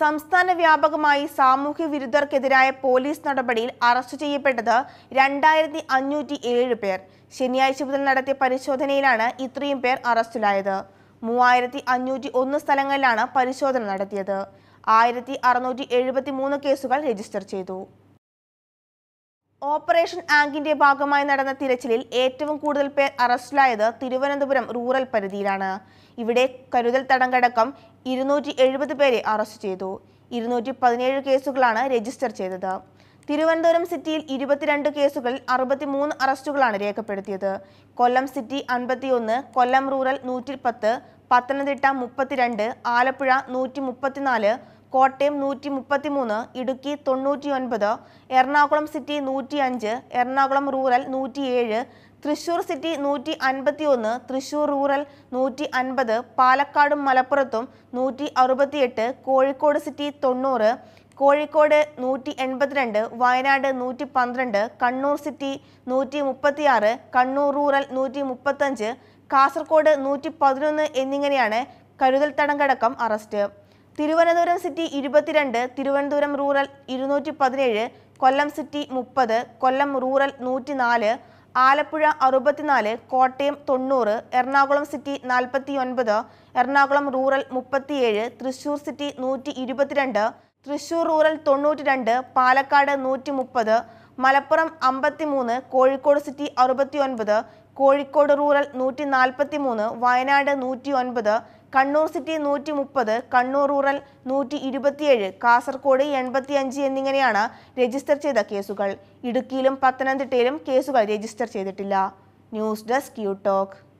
സംസ്ഥാന വ്യാപകമായി സാമൂഹ്യ വിരുദ്ധർക്കെതിരായ പോലീസ് നടപടിയിൽ അറസ്റ്റ് ചെയ്യപ്പെട്ടത് രണ്ടായിരത്തി അഞ്ഞൂറ്റി ഏഴ് പേർ ശനിയാഴ്ച മുതൽ നടത്തിയ പരിശോധനയിലാണ് ഇത്രയും പേർ അറസ്റ്റിലായത് മൂവായിരത്തി അഞ്ഞൂറ്റി ഒന്ന് സ്ഥലങ്ങളിലാണ് പരിശോധന നടത്തിയത് ആയിരത്തി അറുന്നൂറ്റി എഴുപത്തി മൂന്ന് കേസുകൾ രജിസ്റ്റർ ചെയ്തു ഓപ്പറേഷൻ ആങ്കിന്റെ ഭാഗമായി നടന്ന തിരച്ചിലിൽ ഏറ്റവും കൂടുതൽ പേർ അറസ്റ്റിലായത് തിരുവനന്തപുരം റൂറൽ പരിധിയിലാണ് ഇവിടെ കരുതൽ തടങ്കടക്കം ഇരുന്നൂറ്റി എഴുപത് പേരെ അറസ്റ്റ് ചെയ്തു ഇരുന്നൂറ്റി പതിനേഴ് കേസുകളാണ് രജിസ്റ്റർ ചെയ്തത് തിരുവനന്തപുരം സിറ്റിയിൽ ഇരുപത്തിരണ്ട് കേസുകളിൽ മൂന്ന് അറസ്റ്റുകളാണ് രേഖപ്പെടുത്തിയത് കൊല്ലം സിറ്റി അൻപത്തിയൊന്ന് കൊല്ലം റൂറൽ നൂറ്റി പത്ത് പത്തനംതിട്ട മുപ്പത്തിരണ്ട് ആലപ്പുഴ നൂറ്റി മുപ്പത്തിനാല് കോട്ടയം നൂറ്റി മുപ്പത്തി മൂന്ന് ഇടുക്കി തൊണ്ണൂറ്റി ഒൻപത് എറണാകുളം സിറ്റി നൂറ്റി അഞ്ച് എറണാകുളം റൂറൽ നൂറ്റി ഏഴ് തൃശൂർ സിറ്റി നൂറ്റി അൻപത്തി ഒന്ന് തൃശൂർ റൂറൽ നൂറ്റി അൻപത് പാലക്കാടും മലപ്പുറത്തും നൂറ്റി അറുപത്തിയെട്ട് കോഴിക്കോട് സിറ്റി തൊണ്ണൂറ് കോഴിക്കോട് നൂറ്റി എൺപത്തിരണ്ട് വയനാട് നൂറ്റി പന്ത്രണ്ട് കണ്ണൂർ സിറ്റി നൂറ്റി മുപ്പത്തിയാറ് കണ്ണൂർ റൂറൽ നൂറ്റി മുപ്പത്തഞ്ച് കാസർഗോഡ് നൂറ്റി പതിനൊന്ന് എന്നിങ്ങനെയാണ് കരുതൽ തടങ്കടക്കം അറസ്റ്റ് തിരുവനന്തപുരം സിറ്റി ഇരുപത്തിരണ്ട് തിരുവനന്തപുരം റൂറൽ ഇരുന്നൂറ്റി പതിനേഴ് കൊല്ലം സിറ്റി മുപ്പത് കൊല്ലം റൂറൽ നൂറ്റി നാല് ആലപ്പുഴ അറുപത്തിനാല് കോട്ടയം തൊണ്ണൂറ് എറണാകുളം സിറ്റി നാൽപ്പത്തി ഒൻപത് എറണാകുളം റൂറൽ മുപ്പത്തിയേഴ് തൃശൂർ സിറ്റി നൂറ്റി ഇരുപത്തിരണ്ട് തൃശൂർ റൂറൽ തൊണ്ണൂറ്റി രണ്ട് പാലക്കാട് നൂറ്റി മുപ്പത് മലപ്പുറം അമ്പത്തിമൂന്ന് കോഴിക്കോട് സിറ്റി അറുപത്തി ഒൻപത് കോഴിക്കോട് റൂറൽ നൂറ്റി നാൽപ്പത്തി മൂന്ന് വയനാട് നൂറ്റി ഒൻപത് കണ്ണൂർ സിറ്റി നൂറ്റി മുപ്പത് കണ്ണൂർ റൂറൽ നൂറ്റി ഇരുപത്തിയേഴ് കാസർകോട് എൺപത്തി അഞ്ച് എന്നിങ്ങനെയാണ് രജിസ്റ്റർ ചെയ്ത കേസുകൾ ഇടുക്കിയിലും പത്തനംതിട്ടയിലും കേസുകൾ രജിസ്റ്റർ ചെയ്തിട്ടില്ല ന്യൂസ് ഡെസ്ക് യു ടോക്ക്